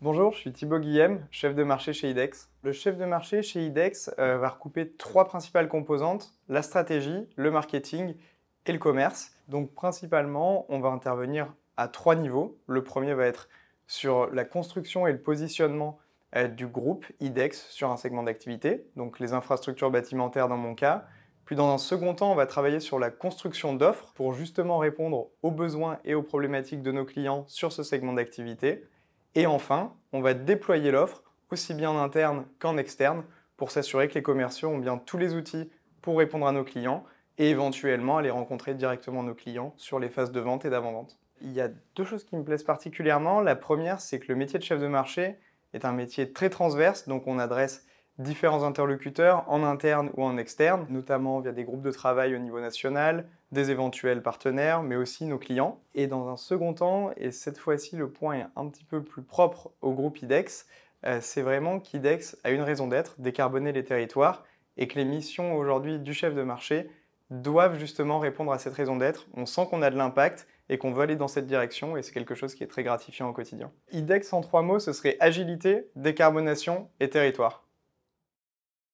Bonjour, je suis Thibaut Guillem, chef de marché chez IDEX. Le chef de marché chez IDEX euh, va recouper trois principales composantes, la stratégie, le marketing et le commerce. Donc principalement, on va intervenir à trois niveaux. Le premier va être sur la construction et le positionnement euh, du groupe IDEX sur un segment d'activité, donc les infrastructures bâtimentaires dans mon cas. Puis dans un second temps, on va travailler sur la construction d'offres pour justement répondre aux besoins et aux problématiques de nos clients sur ce segment d'activité. Et enfin, on va déployer l'offre aussi bien en interne qu'en externe pour s'assurer que les commerciaux ont bien tous les outils pour répondre à nos clients et éventuellement aller rencontrer directement nos clients sur les phases de vente et d'avant-vente. Il y a deux choses qui me plaisent particulièrement. La première, c'est que le métier de chef de marché est un métier très transverse, donc on adresse différents interlocuteurs en interne ou en externe, notamment via des groupes de travail au niveau national, des éventuels partenaires, mais aussi nos clients. Et dans un second temps, et cette fois-ci le point est un petit peu plus propre au groupe IDEX, euh, c'est vraiment qu'IDEX a une raison d'être, décarboner les territoires, et que les missions aujourd'hui du chef de marché doivent justement répondre à cette raison d'être. On sent qu'on a de l'impact et qu'on veut aller dans cette direction, et c'est quelque chose qui est très gratifiant au quotidien. IDEX en trois mots, ce serait agilité, décarbonation et territoire.